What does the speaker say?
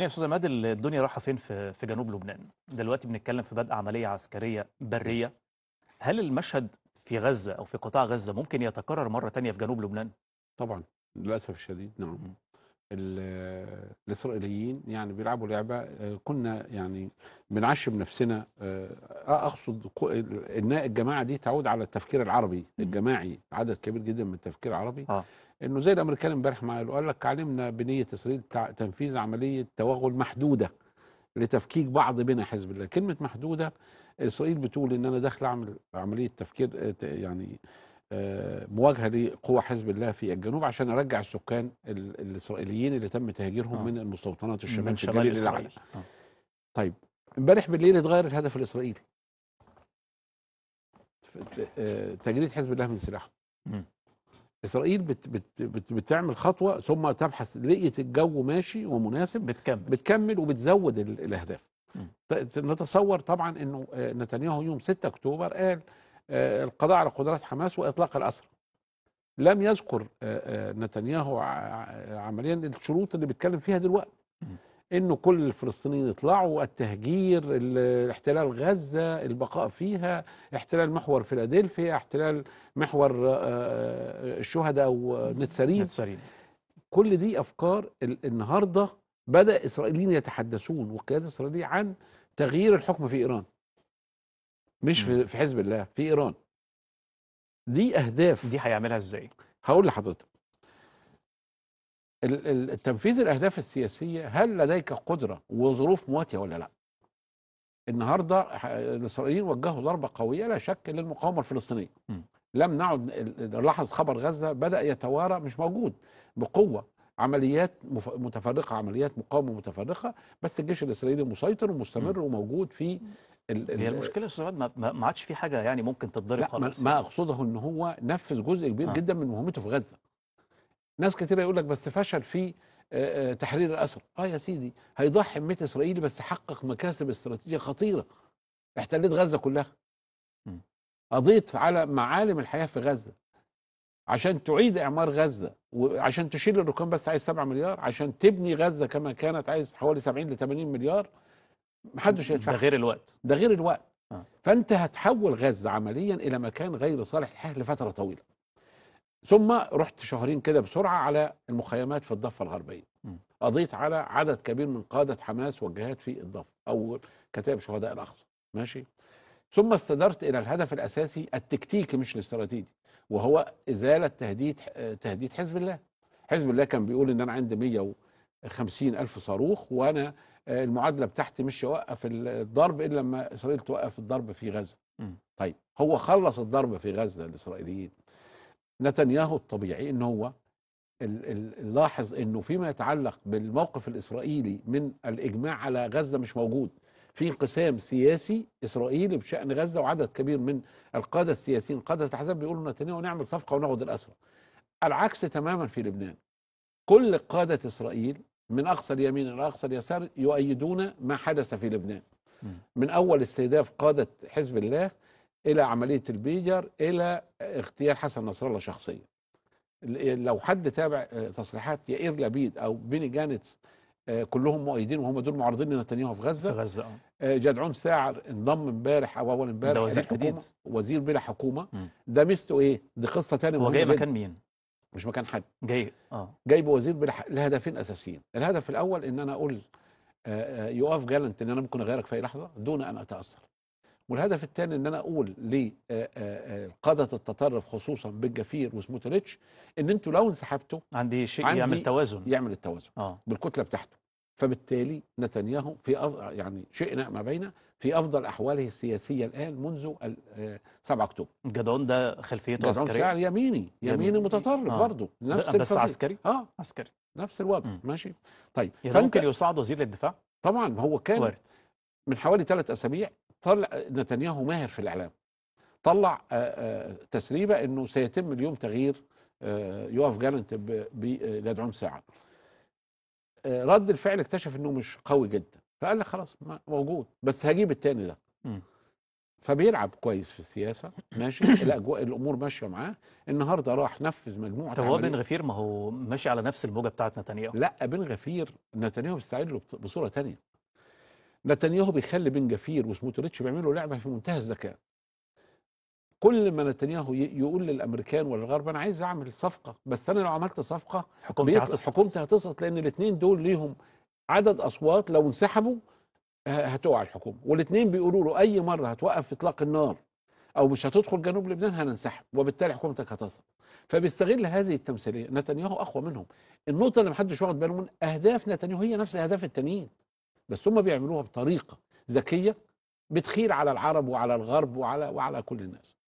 إيه يا استاذ عماد الدنيا رايحه فين في في جنوب لبنان؟ دلوقتي بنتكلم في بدء عمليه عسكريه بريه. هل المشهد في غزه او في قطاع غزه ممكن يتكرر مره ثانيه في جنوب لبنان؟ طبعا للاسف الشديد نعم الاسرائيليين يعني بيلعبوا لعبه آه، كنا يعني بنعشم نفسنا آه، آه، اقصد ان الجماعه دي تعود على التفكير العربي الجماعي عدد كبير جدا من التفكير العربي آه. انه زي الامريكان امبارح ما قال لك علمنا بنيه اسرائيل تنفيذ عمليه توغل محدوده لتفكيك بعض بنا حزب الله كلمه محدوده اسرائيل بتقول ان انا داخل اعمل عمليه تفكير يعني مواجهه لقوى حزب الله في الجنوب عشان ارجع السكان الاسرائيليين اللي تم تهجيرهم آه. من المستوطنات الشمال من شمال آه. طيب امبارح بالليل اتغير الهدف الاسرائيلي آه، تجريد حزب الله من سلاحه اسرائيل بت بت بت بتعمل خطوه ثم تبحث لقيت الجو ماشي ومناسب بتكمل بتكمل وبتزود الاهداف نتصور طبعا انه آه، نتنياهو يوم 6 اكتوبر قال القضاء على قدرات حماس واطلاق الاسرى لم يذكر آه، آه، نتنياهو عمليا الشروط اللي بيتكلم فيها دلوقتي انه كل الفلسطينيين يطلعوا التهجير احتلال غزه البقاء فيها احتلال محور فيلادلفيا احتلال محور آه، الشهداء ونتسارين نتسارين كل دي افكار النهارده بدا اسرائيليين يتحدثون والقياده الاسرائيليه عن تغيير الحكم في ايران مش إمم. في في حزب الله في ايران دي اهداف دي هيعملها ازاي هقول لحضرتك التنفيذ الاهداف السياسيه هل لديك قدره وظروف مواتيه ولا لا النهارده الاسرائيليين وجهوا ضربه قويه لا شك للمقاومه الفلسطينيه م. إمم. لم نعد لاحظ خبر غزه بدا يتوارى مش موجود بقوه عمليات متفرقه عمليات مقاومه متفرقه بس الجيش الاسرائيلي مسيطر ومستمر وموجود في الـ هي المشكله يا استاذ ما ما عادش في حاجه يعني ممكن تتضرب خالص ما اقصده ان هو نفذ جزء كبير آه. جدا من مهمته في غزه ناس كتير يقول لك بس فشل في تحرير الاسر اه يا سيدي هيضحي ب اسرائيلي بس حقق مكاسب استراتيجيه خطيره احتلت غزه كلها قضيت على معالم الحياه في غزه عشان تعيد اعمار غزه وعشان تشيل الركام بس عايز 7 مليار عشان تبني غزه كما كانت عايز حوالي 70 ل 80 مليار محدش هيدفع ده غير الوقت ده غير الوقت آه. فانت هتحول غزه عمليا الى مكان غير صالح للحياه لفتره طويله ثم رحت شهرين كده بسرعه على المخيمات في الضفه الغربيه قضيت على عدد كبير من قاده حماس والجهات في الضفه او كتائب شهداء الاقصى ماشي ثم استدرت الى الهدف الاساسي التكتيكي مش الاستراتيجي وهو إزالة تهديد تهديد حزب الله حزب الله كان بيقول إن أنا عندي 150 ألف صاروخ وأنا آه، المعادلة بتاعتي مش أوقف الضرب إلا لما إسرائيل توقف الضرب في غزة طيب هو خلص الضرب في غزة الإسرائيليين نتنياهو الطبيعي إن هو لاحظ انه فيما يتعلق بالموقف الاسرائيلي من الاجماع على غزه مش موجود في انقسام سياسي إسرائيلي بشأن غزة وعدد كبير من القادة السياسيين قادة الأحزاب بيقولوا نتنياهو نعمل صفقة وناخد الأسرى العكس تماما في لبنان كل قادة إسرائيل من أقصى اليمين إلى أقصى اليسار يؤيدون ما حدث في لبنان من أول استهداف قادة حزب الله إلى عملية البيجر إلى اغتيال حسن نصر الله شخصيا لو حد تابع آه، تصريحات يائير لبيد أو بيني جانتس آه، كلهم مؤيدين وهم دول معارضين لنتنياهو في غزه في غزه اه, آه، جدعون ساعر انضم امبارح او اول امبارح ده وزير جديد وزير بلا حكومه م. ده ميزته ايه؟ دي قصه ثانيه هو جاي مكان مين؟ مش مكان حد جاي اه جاي بوزير بلا لهدفين اساسيين الهدف الاول ان انا اقول آه، يقف جالنت ان انا ممكن اغيرك في اي لحظه دون ان اتاثر والهدف الثاني ان انا اقول لقاده آه، آه، آه، التطرف خصوصا بالجفير وسموتريتش ان انتوا لو انسحبتوا عندي شيء عندي يعمل توازن يعمل التوازن آه. بالكتله بتاعته فبالتالي نتنياهو في أف... يعني شئنا ما بين في افضل احواله السياسيه الان منذ 7 اكتوبر جدعون ده خلفيته عسكريه جدعون يميني يميني متطرف آه. برضه نفس بس الفزيق. عسكري اه عسكري نفس الوضع م. ماشي طيب يعني فانت... ممكن يصعد وزير للدفاع طبعا هو كان وارد. من حوالي ثلاث اسابيع طلع نتنياهو ماهر في الاعلام طلع تسريبه انه سيتم اليوم تغيير يقف جالنت لدعوم ساعه رد الفعل اكتشف انه مش قوي جدا فقال لك خلاص موجود بس هجيب التاني ده فبيلعب كويس في السياسه ماشي الاجواء الامور ماشيه معاه النهارده راح نفذ مجموعه طب هو بن غفير ما هو ماشي على نفس الموجه بتاعت نتنياهو لا بن غفير نتنياهو بيستعد له بصوره ثانيه نتنياهو بيخلي بن جفير وسموتريتش بيعملوا لعبه في منتهى الذكاء كل ما نتنياهو يقول للامريكان وللغرب انا عايز اعمل صفقه بس انا لو عملت صفقه حكومتي هتسقط حكومتي هتسقط لان الاثنين دول ليهم عدد اصوات لو انسحبوا هتقع الحكومه والاثنين بيقولوا له اي مره هتوقف اطلاق النار او مش هتدخل جنوب لبنان هننسحب وبالتالي حكومتك هتسقط فبيستغل هذه التمثيليه نتنياهو اقوى منهم النقطه اللي محدش واخد باله من اهداف نتنياهو هي نفس اهداف التانيين بس هم بيعملوها بطريقه ذكيه بتخيل على العرب وعلى الغرب وعلى وعلى كل الناس